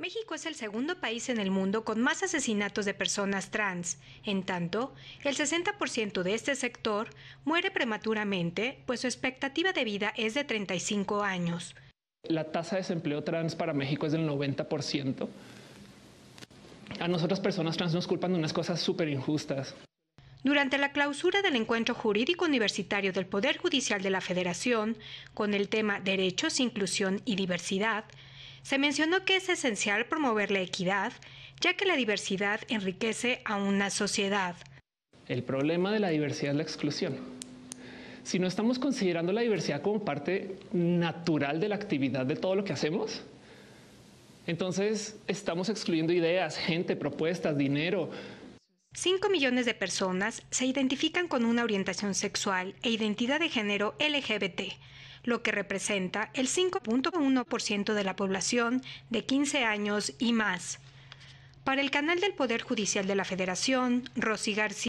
México es el segundo país en el mundo con más asesinatos de personas trans. En tanto, el 60% de este sector muere prematuramente, pues su expectativa de vida es de 35 años. La tasa de desempleo trans para México es del 90%. A nosotras personas trans nos culpan de unas cosas súper injustas. Durante la clausura del encuentro jurídico universitario del Poder Judicial de la Federación, con el tema Derechos, Inclusión y Diversidad, se mencionó que es esencial promover la equidad, ya que la diversidad enriquece a una sociedad. El problema de la diversidad es la exclusión. Si no estamos considerando la diversidad como parte natural de la actividad de todo lo que hacemos, entonces estamos excluyendo ideas, gente, propuestas, dinero. Cinco millones de personas se identifican con una orientación sexual e identidad de género LGBT, lo que representa el 5.1% de la población de 15 años y más. Para el canal del Poder Judicial de la Federación, Rosy García.